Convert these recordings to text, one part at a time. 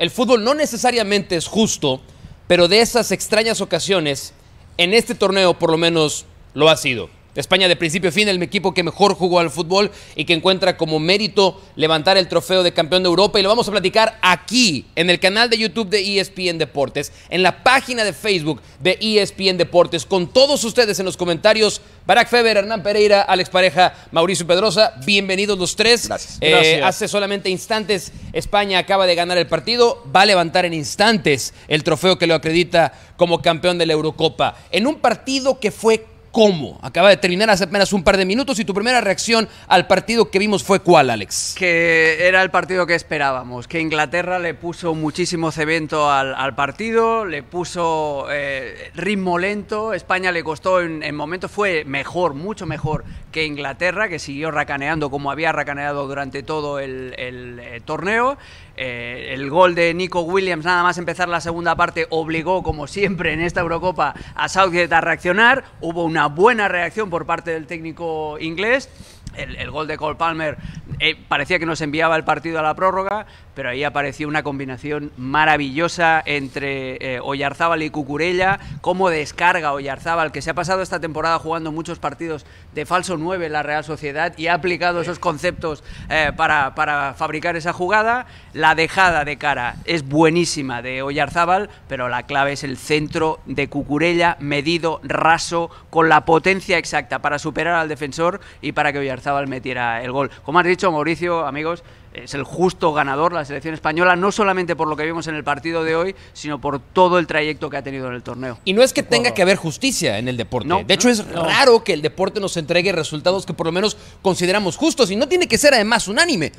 El fútbol no necesariamente es justo, pero de esas extrañas ocasiones, en este torneo por lo menos lo ha sido. España de principio a fin, el equipo que mejor jugó al fútbol y que encuentra como mérito levantar el trofeo de campeón de Europa. Y lo vamos a platicar aquí, en el canal de YouTube de ESPN Deportes, en la página de Facebook de ESPN Deportes, con todos ustedes en los comentarios. Barack Feber, Hernán Pereira, Alex Pareja, Mauricio Pedrosa, bienvenidos los tres. Eh, Gracias. Hace solamente instantes España acaba de ganar el partido, va a levantar en instantes el trofeo que lo acredita como campeón de la Eurocopa. En un partido que fue cómo. Acaba de terminar hace apenas un par de minutos y tu primera reacción al partido que vimos fue cuál, Alex? Que era el partido que esperábamos, que Inglaterra le puso muchísimo cemento al, partido, le puso eh, ritmo lento, España le costó en, momentos, fue mejor, mucho mejor que Inglaterra, que siguió racaneando como había racaneado durante todo el, eh, torneo. Eh, el gol de Nico Williams, nada más empezar la segunda parte, obligó, como siempre en esta Eurocopa, a Southgate a reaccionar. Hubo una buena reacción por parte del técnico inglés el, gol de Cole Palmer eh, parecía que nos enviaba el partido a la prórroga, pero ahí apareció una combinación maravillosa entre eh, Oyarzábal y Cucurella. Cómo descarga Oyarzábal, que se ha pasado esta temporada jugando muchos partidos de falso 9 en la Real Sociedad y ha aplicado esos conceptos eh, para, fabricar esa jugada. La dejada de cara es buenísima de Oyarzábal, pero la clave es el centro de Cucurella, medido, raso, con la potencia exacta para superar al defensor y para que Oyarzábal al metiera el gol. Como has dicho, Mauricio, amigos, es el justo ganador la selección española, no solamente por lo que vimos en el partido de hoy, sino por todo el trayecto que ha tenido en el torneo. Y no es que tenga que haber justicia en el deporte. de hecho, es raro que el deporte nos entregue resultados que por lo menos consideramos justos y no tiene que ser además unánime.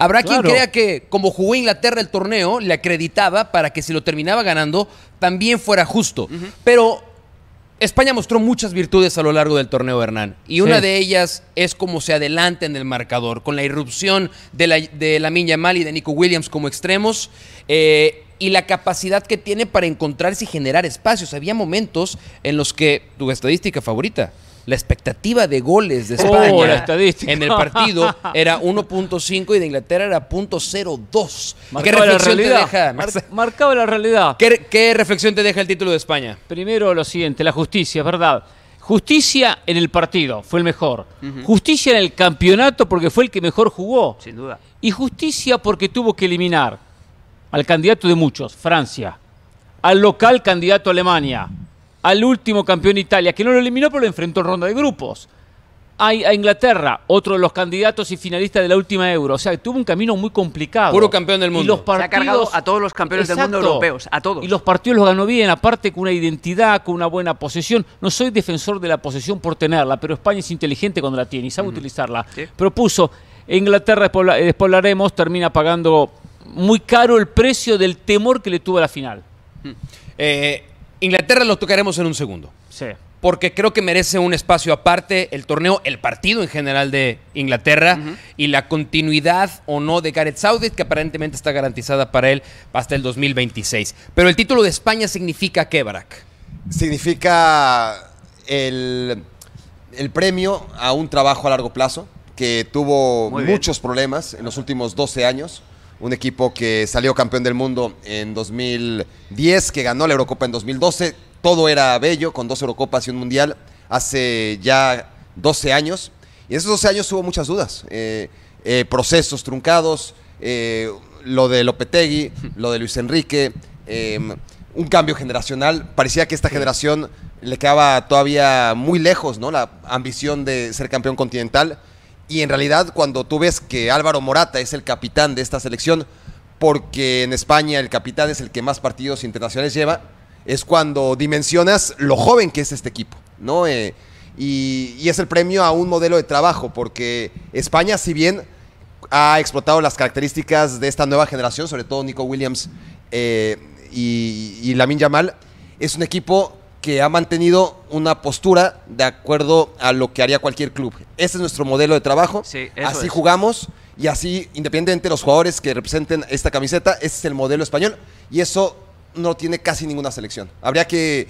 Habrá quien crea que como jugó Inglaterra el torneo, le acreditaba para que si lo terminaba ganando, también fuera justo. Pero España mostró muchas virtudes a lo largo del torneo, Hernán, y una de ellas es cómo se adelanta en el marcador, con la irrupción de la, de la Mal y de Nico Williams como extremos. Eh, y la capacidad que tiene para encontrarse y generar espacios. Había momentos en los que tu estadística favorita, la expectativa de goles de España oh, en el partido era 1.5 y de Inglaterra era 0.02. ¿Qué reflexión te deja? marcaba la realidad. ¿Qué, reflexión te deja el título de España? Primero lo siguiente, la justicia, verdad. Justicia en el partido, fue el mejor. Justicia en el campeonato porque fue el que mejor jugó. Sin duda. Y justicia porque tuvo que eliminar al candidato de muchos, Francia, al local candidato Alemania, al último campeón de Italia, que no lo eliminó, pero lo enfrentó en ronda de grupos. Hay a Inglaterra, otro de los candidatos y finalistas de la última Euro. O sea, tuvo un camino muy complicado. Puro campeón del mundo. Y los partidos, Se cargado a todos los campeones del mundo europeos, a todos. Y los partidos los ganó bien, aparte con una identidad, con una buena posesión. No soy defensor de la posesión por tenerla, pero España es inteligente cuando la tiene y sabe utilizarla. Propuso, Inglaterra despoblaremos, eh, termina pagando muy caro el precio del temor que le tuvo a la final. Mm. Eh, Inglaterra lo tocaremos en un segundo. Sí. Porque creo que merece un espacio aparte el torneo, el partido en general de Inglaterra y la continuidad o no de Gareth Southgate, que aparentemente está garantizada para él hasta el 2026. Pero el título de España significa qué, Barak? Significa el, premio a un trabajo a largo plazo que tuvo muchos problemas en los últimos 12 años un equipo que salió campeón del mundo en 2010, que ganó la Eurocopa en 2012. Todo era bello, con dos Eurocopas y un Mundial, hace ya 12 años. Y en esos 12 años hubo muchas dudas, eh, eh, procesos truncados, eh, lo de Lopetegui, lo de Luis Enrique, em, un cambio generacional. Parecía que esta generación le quedaba todavía muy lejos, ¿no? La ambición de ser campeón continental. Y en realidad cuando tú ves que Álvaro Morata es el capitán de esta selección, porque en España el capitán es el que más partidos internacionales lleva, es cuando dimensionas lo joven que es este equipo, ¿no? Eh, y, es el premio a un modelo de trabajo, porque España, si bien ha explotado las características de esta nueva generación, sobre todo Nico Williams eh, y, y Lamin Yamal, es un equipo que ha mantenido una postura de acuerdo a lo que haría cualquier club. Ese es nuestro modelo de trabajo. así jugamos y así, independientemente de los jugadores que representen esta camiseta, ese es el modelo español y eso no tiene casi ninguna selección. Habría que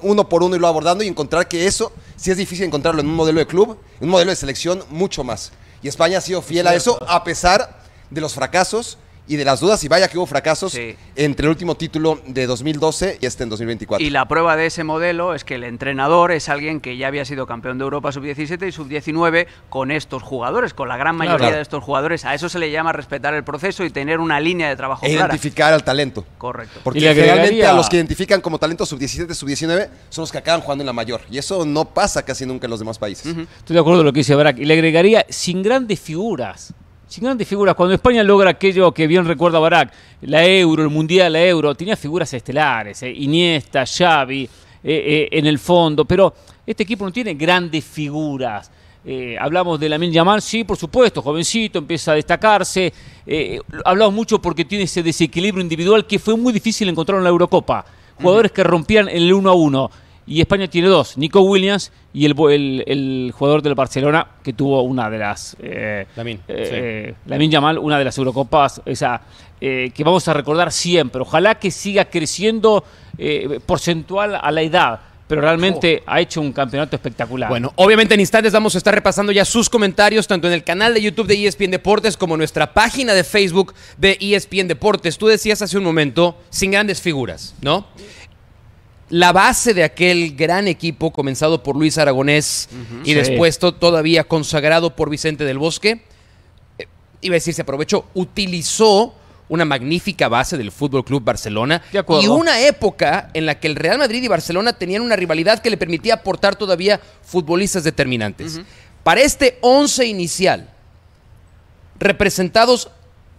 uno por uno irlo abordando y encontrar que eso si es difícil encontrarlo en un modelo de club, en un modelo de selección mucho más. Y España ha sido fiel a eso a pesar de los fracasos y de las dudas, y vaya que hubo fracasos entre el último título de 2012 y este en 2024. Y la prueba de ese modelo es que el entrenador es alguien que ya había sido campeón de Europa sub-17 y sub-19 con estos jugadores, con la gran mayoría de estos jugadores. A eso se le llama respetar el proceso y tener una línea de trabajo e Identificar al talento. Correcto. Porque realmente a los que identifican como talento sub-17, sub-19 son los que acaban jugando en la mayor. Y eso no pasa casi nunca en los demás países. Estoy de acuerdo con lo que dice Brack Y le agregaría sin grandes figuras sin grandes figuras. Cuando España logra aquello que bien recuerda Barack, la Euro, el Mundial, la Euro, tenía figuras estelares, eh, Iniesta, Xavi, eh, eh, en el fondo, pero este equipo no tiene grandes figuras. hablamos de Lamin Yamal, sí, por supuesto, jovencito, empieza a destacarse. hablamos mucho porque tiene ese desequilibrio individual que fue muy difícil encontrar en la Eurocopa. Jugadores que rompían el 1 a 1. Y España tiene dos, Nico Williams y el, jugador del Barcelona que tuvo una de las... Eh, eh, eh una de las Eurocopas, esa, eh, que vamos a recordar siempre. Ojalá que siga creciendo porcentual a la edad pero realmente ha hecho un campeonato espectacular. Bueno, obviamente en instantes vamos a estar repasando ya sus comentarios tanto en el canal de YouTube de ESPN Deportes como en nuestra página de Facebook de ESPN Deportes. Tú decías hace un momento, sin grandes figuras, ¿no? la base de aquel gran equipo comenzado por Luis Aragonés y después todavía consagrado por Vicente del Bosque, eh, iba a decirse aprovechó, utilizó una magnífica base del Fútbol Club Barcelona y una época en la que el Real Madrid y Barcelona tenían una rivalidad que le permitía aportar todavía futbolistas determinantes. Para este once inicial, representados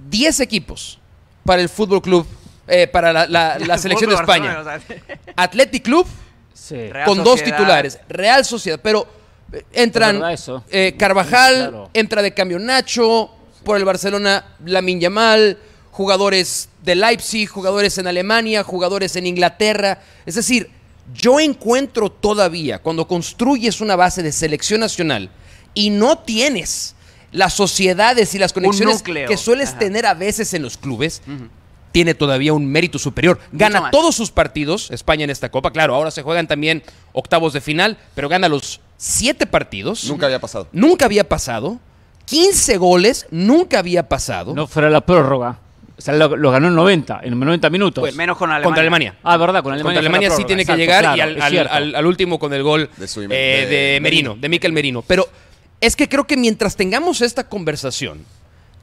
10 equipos para el Fútbol Club eh, para la, la selección de España. Athletic Club con dos titulares. Real Sociedad, pero eh, entran eh, Carvajal, entra de cambio Nacho, por el Barcelona la Yamal, jugadores de Leipzig, jugadores en Alemania, jugadores en Inglaterra. Es decir, yo encuentro todavía, cuando construyes una base de selección nacional y no tienes las sociedades y las conexiones que sueles tener a veces en los clubes, tiene todavía un mérito superior. Gana todos sus partidos, España en esta Copa. Claro, ahora se juegan también octavos de final, pero gana los siete partidos. Nunca había pasado. Nunca había pasado. 15 goles, nunca había pasado. No fuera la prórroga. O sea, lo, ganó en 90, en 90 minutos. Pues menos con Alemania. Contra Alemania. Ah, verdad, con Alemania. Contra Alemania sí tiene que llegar al, último con el gol de, eh, Merino, de Miquel Merino. Pero es que creo que mientras tengamos esta conversación,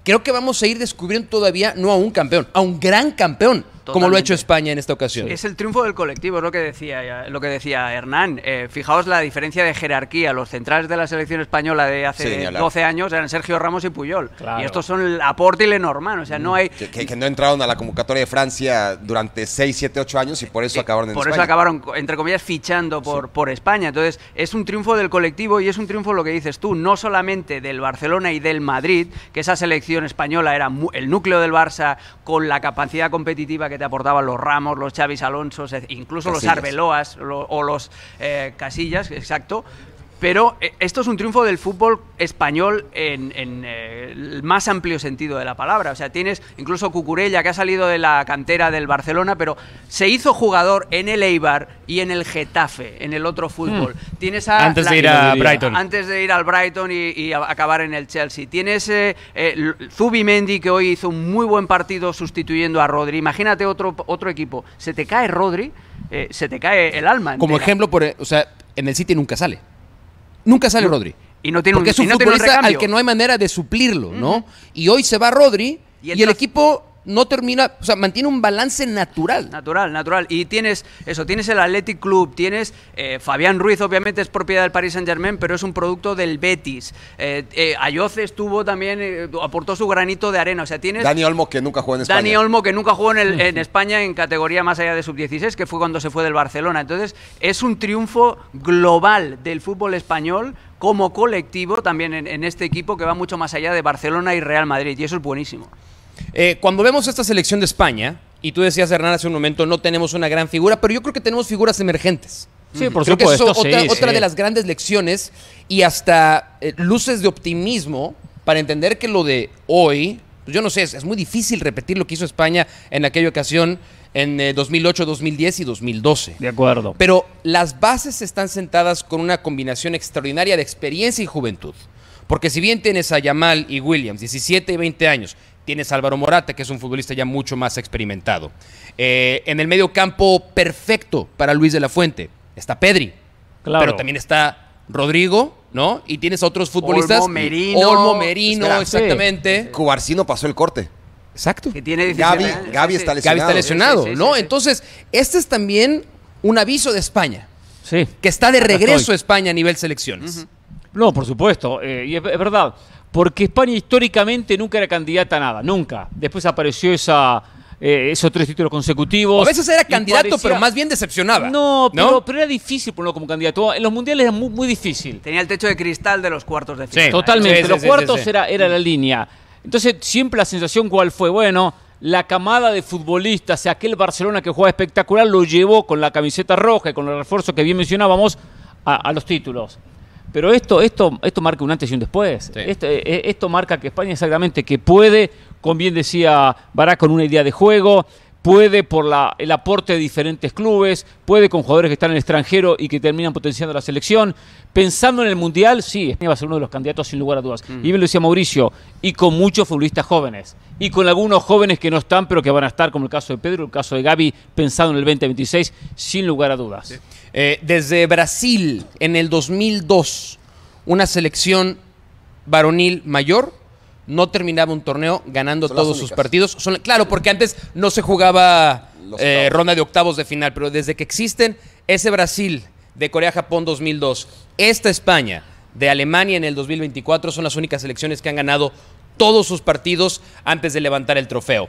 creo que vamos a ir descubriendo todavía, no a un campeón, a un gran campeón. ¿Cómo lo ha hecho España en esta ocasión. Es el triunfo del colectivo, es lo que decía, lo que decía Hernán. Eh, fijaos la diferencia de jerarquía. Los centrales de la selección española de hace 12 años eran Sergio Ramos y Puyol. Y estos son aporte y Lenormand. O sea, no mm. hay... Que, no entraron a la convocatoria de Francia durante 6, 7, 8 años y por eso eh, acabaron en Por eso acabaron, entre comillas, fichando por, por España. Entonces, es un triunfo del colectivo y es un triunfo, lo que dices tú, no solamente del Barcelona y del Madrid, que esa selección española era el núcleo del Barça con la capacidad competitiva que te aportaban los Ramos, los Chavis Alonso, incluso los Arbeloas o los eh, Casillas, exacto, pero eh, esto es un triunfo del fútbol español en, eh, el más amplio sentido de la palabra. O sea, tienes incluso Cucurella, que ha salido de la cantera del Barcelona, pero se hizo jugador en el Eibar y en el Getafe, en el otro fútbol. Hmm. Tienes a antes de ir a Brighton. Antes de ir al Brighton y, acabar en el Chelsea. Tienes eh, eh Zubi que hoy hizo un muy buen partido sustituyendo a Rodri. Imagínate otro, otro equipo. Se te cae Rodri, se te cae el alma. Como ejemplo, e, o sea, en el City nunca sale nunca sale Rodri. Y no tiene porque es un futbolista al que no hay manera de suplirlo, ¿no? Y hoy se va Rodri y el equipo no termina, o sea, mantiene un balance natural. Natural, natural. Y tienes eso, tienes el Athletic Club, tienes eh, Fabián Ruiz, obviamente es propiedad del Paris Saint Germain, pero es un producto del Betis. Eh, eh estuvo también, eh, aportó su granito de arena. O sea, tienes. Dani Olmo, que nunca jugó en España. Dani Olmo, que nunca jugó en, España en categoría más allá de sub-16, que fue cuando se fue del Barcelona. Entonces, es un triunfo global del fútbol español como colectivo también en este equipo que va mucho más allá de Barcelona y Real Madrid. Y eso es buenísimo. Eh, cuando vemos esta selección de España, y tú decías, Hernán, hace un momento, no tenemos una gran figura, pero yo creo que tenemos figuras emergentes. Sí, por supuesto. Que otra, de las grandes lecciones y hasta eh, luces de optimismo para entender que lo de hoy, pues yo no sé, es, muy difícil repetir lo que hizo España en aquella ocasión en 2008, eh, 2010 y 2012. De acuerdo. Pero las bases están sentadas con una combinación extraordinaria de experiencia y juventud. Porque si bien tienes a Yamal y Williams, 17 y 20 años, Tienes Álvaro Morata, que es un futbolista ya mucho más experimentado. Eh, en el medio campo, perfecto para Luis de la Fuente. Está Pedri. Claro. Pero también está Rodrigo, ¿no? Y tienes otros futbolistas. Olmo Merino. Olmo Merino, exactamente. Sí. pasó el corte. Exacto. Que Gaby, está lesionado. Gaby está lesionado, ¿no? Entonces, este es también un aviso de España. Sí. Que está de regreso a España a nivel selecciones. No, por supuesto. Eh, y es verdad porque España históricamente nunca era candidata a nada, nunca. Después apareció esa, eh, esos tres títulos consecutivos. A veces era candidato, pero más bien decepcionaba. No, pero, pero era difícil ponerlo como candidato. En los mundiales era muy, difícil. Tenía el techo de cristal de los cuartos de final. Sí, totalmente. los cuartos Era, era la línea. Entonces, siempre la sensación cuál fue, bueno, la camada de futbolistas, aquel Barcelona que jugaba espectacular, lo llevó con la camiseta roja y con el refuerzo que bien mencionábamos a los títulos. Pero esto, esto, esto marca un antes y un después. Eh, eh, esto, marca que España exactamente, que puede, como bien decía Barack con una idea de juego, puede por la, el aporte de diferentes clubes, puede con jugadores que están en el extranjero y que terminan potenciando la selección. Pensando en el Mundial, sí, España va a ser uno de los candidatos sin lugar a dudas. Mm. Y bien lo decía Mauricio, y con muchos futbolistas jóvenes. Y con algunos jóvenes que no están, pero que van a estar, como el caso de Pedro, el caso de Gaby, pensando en el 2026, sin lugar a dudas. Eh, desde Brasil, en el 2002, una selección varonil mayor no terminaba un torneo ganando todos sus partidos. Son, claro, porque antes no se jugaba eh, ronda de octavos de final, pero desde que existen ese Brasil de Corea-Japón 2002, esta España de Alemania en el 2024 son las únicas selecciones que han ganado todos sus partidos antes de levantar el trofeo.